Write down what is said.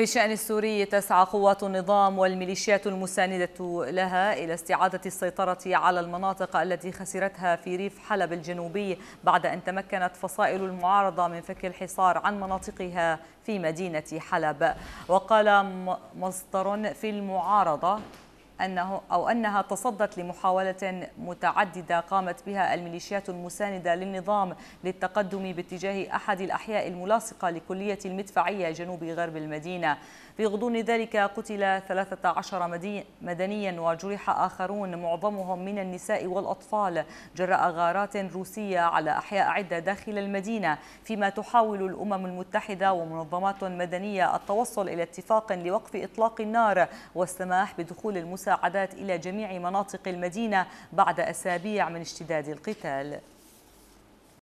في الشأن السوري تسعى قوات النظام والميليشيات المساندة لها إلى استعادة السيطرة على المناطق التي خسرتها في ريف حلب الجنوبي بعد أن تمكنت فصائل المعارضة من فك الحصار عن مناطقها في مدينة حلب وقال مصدر في المعارضة أنه أو أنها تصدت لمحاولة متعددة قامت بها الميليشيات المساندة للنظام للتقدم باتجاه أحد الأحياء الملاصقة لكلية المدفعية جنوب غرب المدينة في غضون ذلك قتل 13 مدنيا وجرح آخرون معظمهم من النساء والأطفال جراء غارات روسية على أحياء عدة داخل المدينة فيما تحاول الأمم المتحدة ومنظمات مدنية التوصل إلى اتفاق لوقف إطلاق النار والسماح بدخول المساعدة المساعدات إلى جميع مناطق المدينة بعد أسابيع من اشتداد القتال